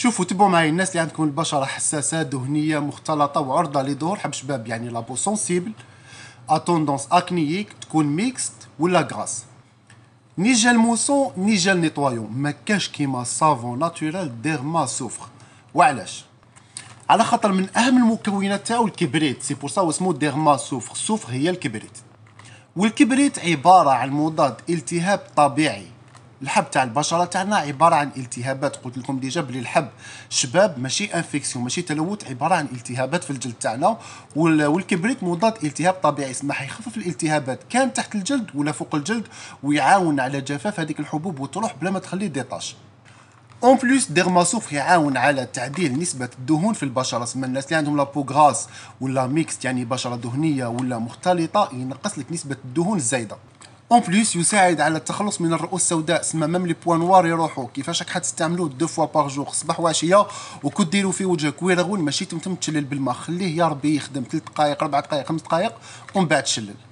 شوفوا تبعوا معي الناس اللي عندكم البشره حساسه دهنيه مختلطه وعرضه لدور حب شباب يعني لابو سونسيبل اتوندونس اكنيك تكون ميكست ولا غراس ني جيل موسون ني جيل نيطوايون ما كاش كيما صافون ناتورال ديرما سوفر وعلاش على خاطر من اهم المكونات تاعو الكبريت سي بور سا اسمو ديرما سوفر سوفر هي الكبريت والكبريت عباره عن مضاد التهاب طبيعي الحب تاع البشره تاعنا عباره عن التهابات قلت لكم ديجا بلي الحب شباب ماشي انفيكسيون ماشي تلوث عباره عن التهابات في الجلد تاعنا والكبريت مضاد التهاب طبيعي يسمح يخفف الالتهابات كان تحت الجلد ولا فوق الجلد ويعاون على جفاف هذيك الحبوب وتروح بلا ما تخلي ديطاش اون بلوس ديرماسوف يعاون على تعديل نسبة الدهون في البشرة سما الناس اللي عندهم لابو غراس ولا ميكس يعني بشرة دهنية ولا مختلطة ينقص لك نسبة الدهون الزايدة اون بليس يساعد على التخلص من الرؤوس السوداء سما ميم لي بوان نوار يروحوا كيفاش راك حتستعملوه دو فوا باغ جوغ صباح وعشيه وكو في وجهك ويرغون ماشي تمتم تشلل بالماء خليه يا ربي يخدم تلت دقائق ربع دقائق خمس دقائق ومن بعد تشلل